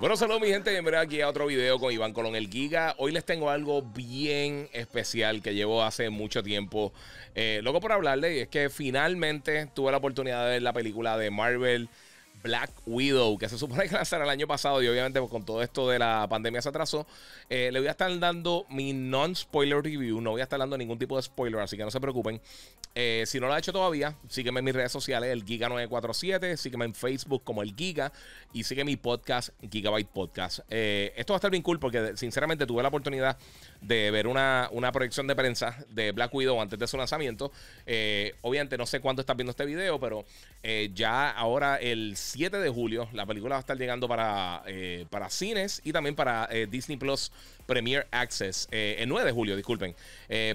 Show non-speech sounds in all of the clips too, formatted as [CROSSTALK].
bueno, saludos mi gente, bienvenidos aquí a otro video con Iván Colón el Giga. Hoy les tengo algo bien especial que llevo hace mucho tiempo. Eh, loco por hablarle, y es que finalmente tuve la oportunidad de ver la película de Marvel Black Widow, que se supone que lanzará el año pasado y obviamente pues, con todo esto de la pandemia se atrasó. Eh, le voy a estar dando mi non-spoiler review, no voy a estar dando ningún tipo de spoiler, así que no se preocupen. Eh, si no lo ha hecho todavía, sígueme en mis redes sociales, el Giga947, sígueme en Facebook como el Giga y sigue mi podcast, Gigabyte Podcast. Eh, esto va a estar bien cool porque sinceramente tuve la oportunidad de ver una, una proyección de prensa de Black Widow antes de su lanzamiento. obviamente no sé cuánto estás viendo este video, pero ya ahora el 7 de julio. La película va a estar llegando para, eh, para cines y también para eh, Disney Plus Premier Access. Eh, el 9 de julio, disculpen.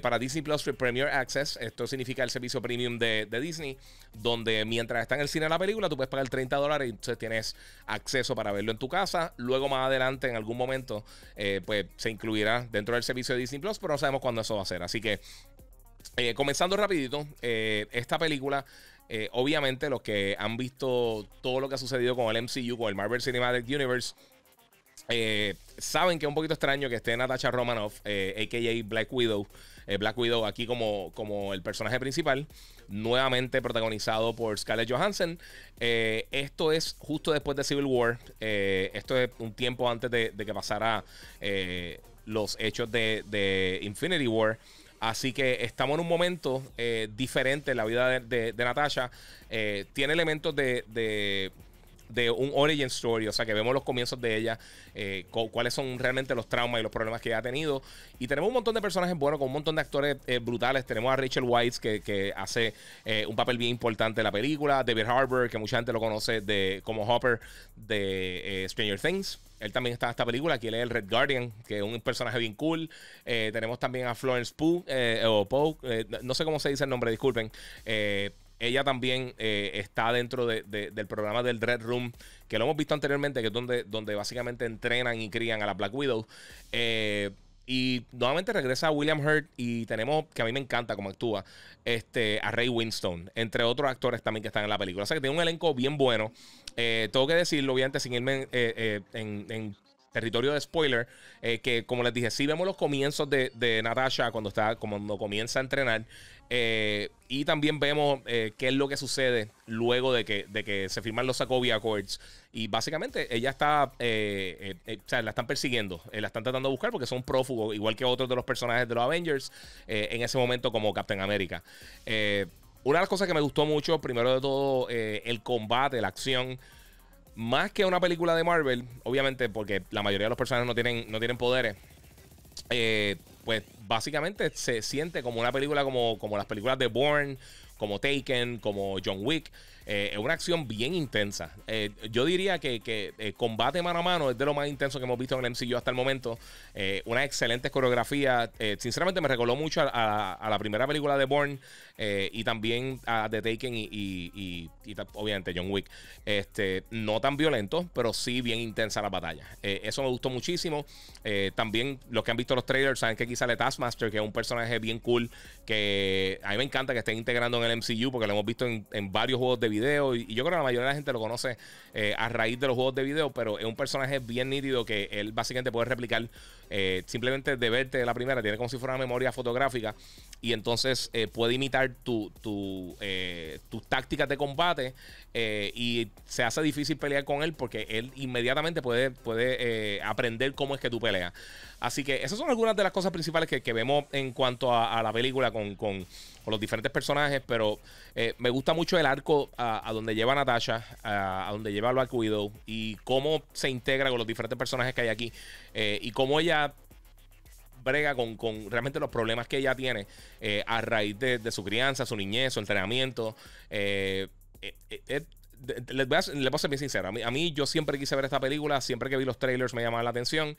para Disney Plus Premier Access, esto significa el servicio premium de, Disney, donde mientras está en el cine la película, tú puedes pagar 30 dólares y entonces tienes acceso para verlo en tu casa. Luego más adelante, en algún momento, pues se incluirá dentro del servicio de Disney Plus, pero no sabemos cuándo eso va a ser. Así que comenzando rapidito, esta película eh, obviamente, los que han visto todo lo que ha sucedido con el MCU, con el Marvel Cinematic Universe, eh, saben que es un poquito extraño que esté Natasha Romanoff, a.k.a. Eh, Black Widow, Black Widow aquí como, como el personaje principal, nuevamente protagonizado por Scarlett Johansson. esto es justo después de Civil War, esto es un tiempo antes de, que pasara los hechos de, de Infinity War. Así que estamos en un momento eh, diferente en la vida de, Natasha. Eh, tiene elementos de de un origin story, o sea que vemos los comienzos de ella, eh, cuáles son realmente los traumas y los problemas que ella ha tenido. Y tenemos un montón de personajes buenos, con un montón de actores eh, brutales. Tenemos a Rachel Weisz, que, hace eh, un papel bien importante en la película. David Harbour, que mucha gente lo conoce de, como Hopper de Stranger Things. Él también está en esta película, aquí él es el Red Guardian, que es un personaje bien cool. tenemos también a Florence Pugh, o Poe, no sé cómo se dice el nombre, disculpen ella también eh, está dentro del programa del Dread Room, que lo hemos visto anteriormente, que es donde, donde básicamente entrenan y crían a la Black Widow. Eh, y nuevamente regresa William Hurt y tenemos, que a mí me encanta cómo actúa, este, a Ray Winston, entre otros actores también que están en la película. O sea que tiene un elenco bien bueno. Eh, tengo que decirlo, obviamente, sin irme en, territorio de spoiler, eh, que como les dije, sí vemos los comienzos de, Natasha cuando, está, cuando comienza a entrenar. Eh, y también vemos eh, qué es lo que sucede luego de que, de que se firman los Sokovia Accords. Y básicamente ella está, o sea, la están persiguiendo, la están tratando de buscar porque son prófugos, igual que otros de los personajes de los Avengers en ese momento como Captain America. una de las cosas que me gustó mucho, primero de todo, el combate, la acción más que una película de Marvel, obviamente porque la mayoría de los personajes no tienen, no tienen poderes, eh, pues básicamente se siente como una película como, como las películas de Bourne, como Taken, como John Wick. Eh, es una acción bien intensa. Eh, yo diría que, que eh, combate mano a mano es de lo más intenso que hemos visto en el MCU hasta el momento. una excelente coreografía. sinceramente me recordó mucho a, la primera película de Bourne y también a The Taken y, obviamente John Wick. Este, no tan violento, pero sí bien intensa la batalla. eso me gustó muchísimo. también los que han visto los trailers saben que quizá le está Master, que es un personaje bien cool, que a mí me encanta que esté integrando en el MCU, porque lo hemos visto en, varios juegos de video, y, yo creo que la mayoría de la gente lo conoce eh, a raíz de los juegos de video, pero es un personaje bien nítido que él básicamente puede replicar eh, simplemente de verte la primera, tiene como si fuera una memoria fotográfica, y entonces eh, puede imitar tu, tu, tus tácticas de combate, y se hace difícil pelear con él porque él inmediatamente puede, puede aprender cómo es que tú peleas. Así que esas son algunas de las cosas principales que que vemos en cuanto a, la película con, los diferentes personajes, pero eh, me gusta mucho el arco a, donde lleva Natasha, a, donde lleva a Black y cómo se integra con los diferentes personajes que hay aquí eh, y cómo ella brega con, realmente los problemas que ella tiene eh, a raíz de, su crianza, su niñez, su entrenamiento. les, voy a, ser bien sincero. A mí, a mí, yo siempre quise ver esta película, siempre que vi los trailers me llamaba la atención.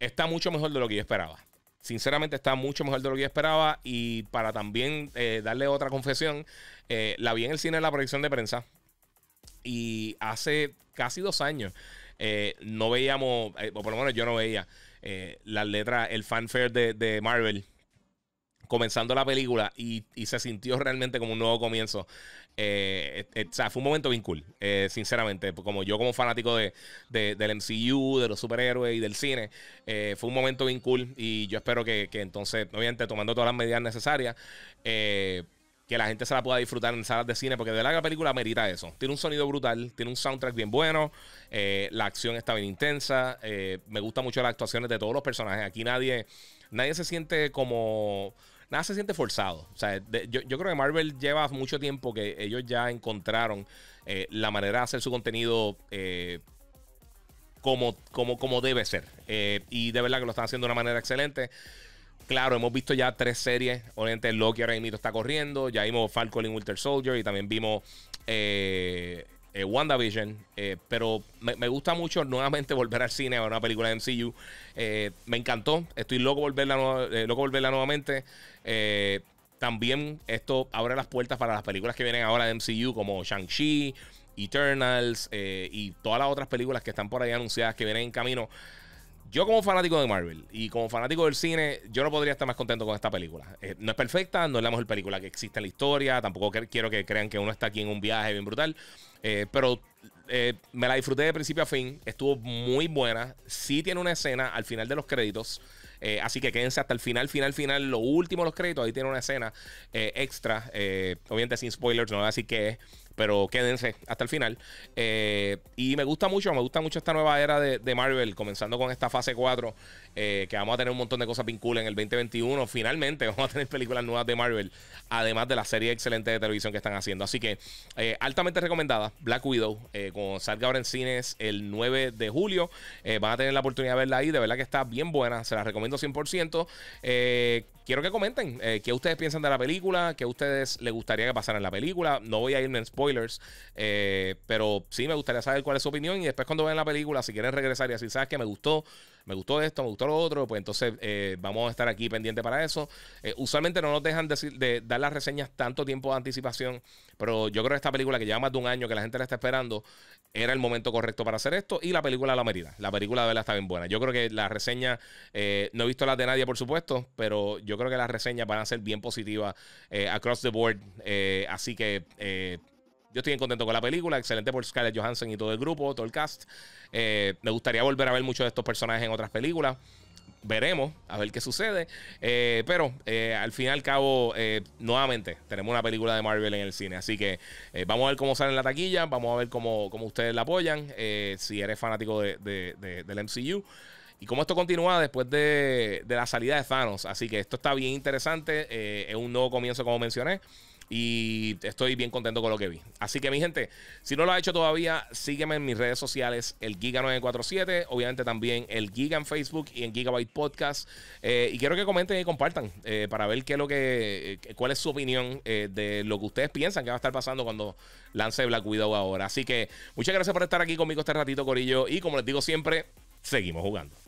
Está mucho mejor de lo que yo esperaba sinceramente está mucho mejor de lo que yo esperaba. Y para también eh, darle otra confesión, eh, la vi en el cine en la proyección de prensa. Y hace casi dos años eh, no veíamos, o por lo menos yo no veía, las letras, el fanfare de, de Marvel comenzando la película y, se sintió realmente como un nuevo comienzo. Eh, eh, o sea, fue un momento bien cool, eh, sinceramente. Como yo, como fanático de, del MCU, de los superhéroes y del cine, fue un momento bien cool. Y yo espero que, que entonces, obviamente, tomando todas las medidas necesarias, que la gente se la pueda disfrutar en salas de cine, porque de verdad la película merita eso. Tiene un sonido brutal, tiene un soundtrack bien bueno, la acción está bien intensa. me gustan mucho las actuaciones de todos los personajes. Aquí nadie, nadie se siente como nada se siente forzado. O sea, yo, creo que Marvel lleva mucho tiempo que ellos ya encontraron eh, la manera de hacer su contenido eh, como, como, como debe ser. Eh, y de verdad que lo están haciendo de una manera excelente. Claro, hemos visto ya tres series. Obviamente, Loki ahora mismo está corriendo. Ya vimos Falcon y Winter Soldier. Y también vimos eh, eh, WandaVision, eh, pero me, gusta mucho nuevamente [LAUGHS] volver al cine a una película de MCU. Eh, me encantó, estoy loco volverla, loco volverla nuevamente. también esto abre las puertas para las películas que vienen ahora de MCU como Shang-Chi, Eternals y todas las otras películas que están por ahí anunciadas que vienen en camino. Yo como fanático de Marvel y como fanático del cine, yo no podría estar más contento con esta película. no es perfecta, no es la mejor película que existe en la historia, tampoco quiero que crean que uno está aquí en un viaje bien brutal, eh, pero eh, me la disfruté de principio a fin. Estuvo muy buena. Sí tiene una escena al final de los créditos. Eh, así que quédense hasta el final, final, final. Lo último de los créditos. Ahí tiene una escena extra. obviamente sin spoilers. No así a es pero quédense hasta el final. Eh, y me gusta mucho, me gusta mucho esta nueva era de, Marvel, comenzando con esta fase 4, eh, que vamos a tener un montón de cosas cool en el 2021. Finalmente [LAUGHS] vamos a tener películas nuevas de Marvel, además de la serie excelente de televisión que están haciendo. Así que eh, altamente recomendada, Black Widow, con salga ahora en cines el 9 de julio, van a tener la oportunidad de verla ahí, de verdad que está bien buena, se la recomiendo 100%. quiero que comenten qué ustedes piensan de la película, qué a ustedes les gustaría que pasara en la película. No voy a irme en spoiler eh, pero sí me gustaría saber cuál es su opinión. Y después, cuando vean la película, si quieren regresar y así, sabes que me gustó, me gustó esto, me gustó lo otro, pues entonces eh, vamos a estar aquí pendiente para eso. Eh, usualmente no nos dejan decir, de dar las reseñas tanto tiempo de anticipación, pero yo creo que esta película que lleva más de un año que la gente la está esperando, era el momento correcto para hacer esto y la película la merida. La película de verdad está bien buena. Yo creo que las reseñas, no he visto las de nadie por supuesto, pero yo creo que las reseñas van a ser bien positivas across the board. así que yo estoy bien contento con la película, excelente por Scarlett Johansson y todo el grupo, todo el cast. Eh, me gustaría volver a ver muchos de estos personajes en otras películas. Veremos a ver qué sucede. Eh, pero eh, al fin y al cabo, nuevamente, tenemos una película de Marvel en el cine. Así que vamos a ver cómo sale en la taquilla, vamos a ver cómo, ustedes la apoyan, si eres fanático de, del MCU. Y cómo esto continúa después de, la salida de Thanos. Así que esto está bien interesante. es un nuevo comienzo, como mencioné. Y estoy bien contento con lo que vi. Así que, mi gente, si no lo ha hecho todavía, sígueme en mis redes sociales, el Giga947, obviamente también el Giga en Facebook y en Gigabyte Podcast. Eh, y quiero que comenten y compartan eh, para ver qué es lo que, eh, cuál es su opinión de lo que ustedes piensan que va a estar pasando cuando lance Black Widow ahora. Así que muchas gracias por estar aquí conmigo este ratito, Corillo. Y como les digo siempre, seguimos jugando.